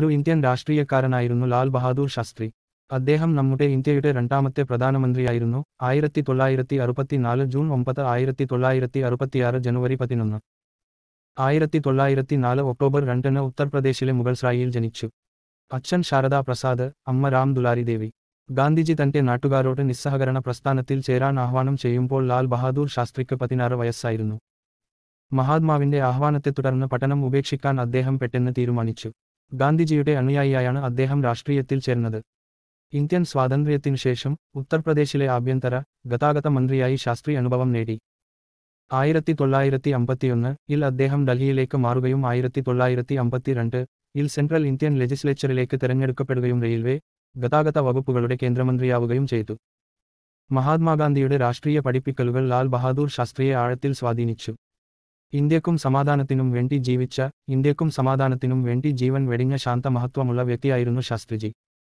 ഒരു ഇന്ത്യൻ രാഷ്ട്രീയക്കാരനായിരുന്നു ലാൽ ബഹാദൂർ ശാസ്ത്രി അദ്ദേഹം നമ്മുടെ ഇന്ത്യയുടെ രണ്ടാമത്തെ പ്രധാനമന്ത്രിയായിരുന്നു ആയിരത്തി തൊള്ളായിരത്തി അറുപത്തിനാല് ജൂൺ ഒമ്പത് ആയിരത്തി തൊള്ളായിരത്തി അറുപത്തിയാറ് ജനുവരി പതിനൊന്ന് ആയിരത്തി തൊള്ളായിരത്തി നാല് ഒക്ടോബർ രണ്ടിന് ഉത്തർപ്രദേശിലെ മുഗൾസ്രായിയിൽ ജനിച്ചു അച്ഛൻ ശാരദാ പ്രസാദ് അമ്മ രാം ദുലാരി ദേവി ഗാന്ധിജി തന്റെ നാട്ടുകാരോട് നിസ്സഹകരണ പ്രസ്ഥാനത്തിൽ ചേരാൻ ആഹ്വാനം ചെയ്യുമ്പോൾ ലാൽ ബഹാദൂർ ശാസ്ത്രിക്ക് പതിനാറ് വയസ്സായിരുന്നു മഹാത്മാവിന്റെ ആഹ്വാനത്തെ തുടർന്ന് പഠനം ഉപേക്ഷിക്കാൻ അദ്ദേഹം പെട്ടെന്ന് തീരുമാനിച്ചു ഗാന്ധിജിയുടെ അനുയായിയായാണ് അദ്ദേഹം രാഷ്ട്രീയത്തിൽ ചേർന്നത് ഇന്ത്യൻ സ്വാതന്ത്ര്യത്തിനു ശേഷം ഉത്തർപ്രദേശിലെ ആഭ്യന്തര ഗതാഗത മന്ത്രിയായി ശാസ്ത്രി അനുഭവം നേടി ആയിരത്തി തൊള്ളായിരത്തി അമ്പത്തിയൊന്ന് ഇൽ അദ്ദേഹം ഡൽഹിയിലേക്ക് മാറുകയും ആയിരത്തി തൊള്ളായിരത്തി അമ്പത്തിരണ്ട് ഇൽ സെൻട്രൽ ഇന്ത്യൻ ലെജിസ്ലേച്ചറിലേക്ക് തെരഞ്ഞെടുക്കപ്പെടുകയും റെയിൽവേ ഗതാഗത വകുപ്പുകളുടെ കേന്ദ്രമന്ത്രിയാവുകയും ചെയ്തു മഹാത്മാഗാന്ധിയുടെ രാഷ്ട്രീയ പഠിപ്പിക്കലുകൾ ലാൽ ബഹാദൂർ ശാസ്ത്രിയെ ആഴത്തിൽ സ്വാധീനിച്ചു ഇന്ത്യക്കും സമാധാനത്തിനും വേണ്ടി ജീവിച്ച ഇന്ത്യക്കും സമാധാനത്തിനും വേണ്ടി ജീവൻ വെടിഞ്ഞ ശാന്തമഹത്വമുള്ള വ്യക്തിയായിരുന്നു ശാസ്ത്രിജി